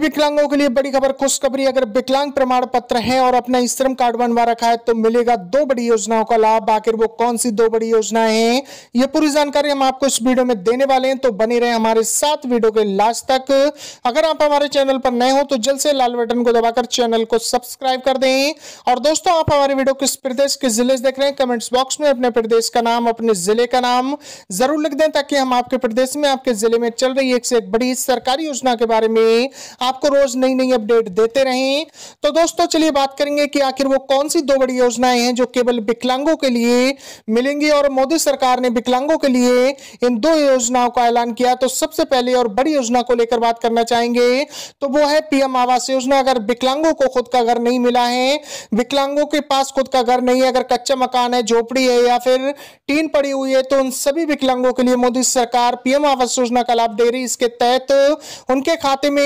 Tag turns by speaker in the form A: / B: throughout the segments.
A: विकलांगों के लिए बड़ी खबर खुशखबरी अगर विकलांग प्रमाण पत्र है और अपना श्रम कार्ड बनवा रखा है तो मिलेगा दो बड़ी योजनाओं का लाभ आखिर वो कौन सी दो बड़ी योजनाएं हैं ये पूरी जानकारी हम आपको इस वीडियो में देने वाले हैं तो बने रहे हमारे साथ वीडियो के लास्ट तक अगर आप हमारे चैनल पर नए हो तो जल्द से लाल बटन को दबाकर चैनल को सब्सक्राइब कर दें और दोस्तों आप हमारे वीडियो किस प्रदेश के जिले से देख रहे हैं कमेंट्स बॉक्स में अपने प्रदेश का नाम अपने जिले का नाम जरूर लिख दें ताकि हम आपके प्रदेश में आपके जिले में चल रही एक से एक बड़ी सरकारी योजना के बारे में आपको रोज नई नई अपडेट देते रहें तो दोस्तों चलिए बात करेंगे कि आखिर वो कौन सी दो बड़ी योजनाएं हैं जो केवल विकलांगों के लिए मिलेंगी और मोदी सरकार ने विकलांगों के लिए इन दो योजनाओं का ऐलान किया तो सबसे पहले और बड़ी योजना को लेकर बात करना चाहेंगे तो वो है पीएम आवास योजना अगर विकलांगों को खुद का घर नहीं मिला है विकलांगों के पास खुद का घर नहीं है अगर कच्चा मकान है झोपड़ी है या फिर टीन पड़ी हुई है तो उन सभी विकलांगों के लिए मोदी सरकार पीएम आवास योजना का लाभ दे रही इसके तहत उनके खाते में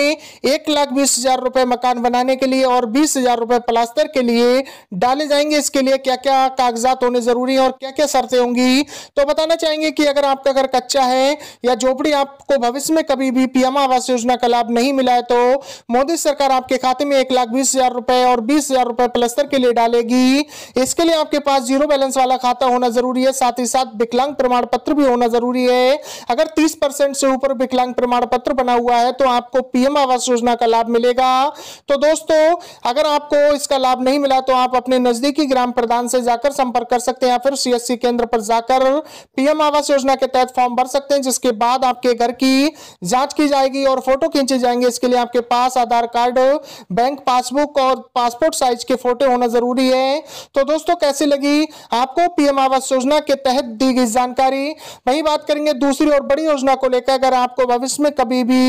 A: एक लाख बीस हजार रुपए मकान बनाने के लिए और बीस हजार रुपए प्लास्टर के लिए डाले जाएंगे इसके लिए क्या क्या कागजात होने जरूरी है और क्या क्या शर्तें होंगी तो बताना चाहेंगे कि अगर आपका घर कच्चा है या झोपड़ी आपको भविष्य में कभी भी पीएम आवास योजना का लाभ नहीं मिला है तो मोदी सरकार आपके खाते में एक लाख बीस हजार रुपए और बीस हजार रुपए प्लस्तर के लिए डालेगी इसके लिए आपके पास जीरो बैलेंस वाला खाता होना जरूरी है साथ ही साथ विकलांग प्रमाण पत्र भी होना जरूरी है अगर तीस से ऊपर विकलांग प्रमाण पत्र बना हुआ है तो आपको पीएम आवास योजना का लाभ मिलेगा तो दोस्तों अगर आपको इसका लाभ नहीं मिला तो आप अपने नजदीकी ग्राम प्रधान से जाकर संपर्क कर सकते हैं या फिर सीएससी केंद्र पर जाकर पीएम आवास योजना के तहत फॉर्म भर सकते हैं जिसके बाद आपके घर की जांच की जाएगी और फोटो खींचे जाएंगे इसके लिए आपके पास आधार कार्ड बैंक पासबुक और पासपोर्ट साइज के फोटो होना जरूरी है तो दोस्तों कैसी लगी आपको पीएम आवास योजना के तहत दी गई जानकारी वही बात करेंगे दूसरी और बड़ी योजना को लेकर अगर आपको भविष्य में कभी भी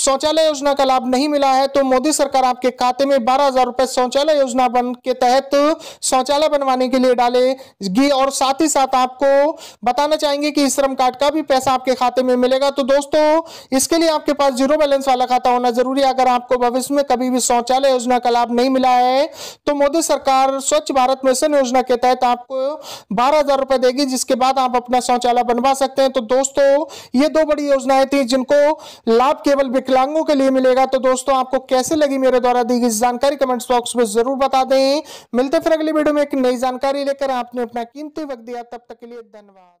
A: शौचालय योजना का लाभ नहीं मिला है तो मोदी सरकार आपके खाते में बारह हजार रुपए शौचालय योजना बन के तहत शौचालय बनवाने के लिए डालेगी और साथ ही साथ आपको बताना चाहेंगे कि श्रम कार्ड का भी पैसा आपके खाते में मिलेगा तो दोस्तों इसके लिए आपके पास जीरो बैलेंस वाला खाता होना जरूरी है अगर आपको भविष्य में कभी भी शौचालय योजना का लाभ नहीं मिला है तो मोदी सरकार स्वच्छ भारत मिशन योजना के तहत आपको बारह हजार रुपए देगी जिसके बाद आप अपना शौचालय बनवा सकते हैं तो दोस्तों ये दो बड़ी योजनाएं थी जिनको लाभ केवल विकलांगों के लिए मिलेगा तो दोस्तों आपको कैसे लगी मेरे द्वारा दी गई जानकारी कमेंट्स बॉक्स में जरूर बता दें मिलते फिर अगली वीडियो में एक नई जानकारी लेकर आपने अपना कीमती वक्त दिया तब तक के लिए धन्यवाद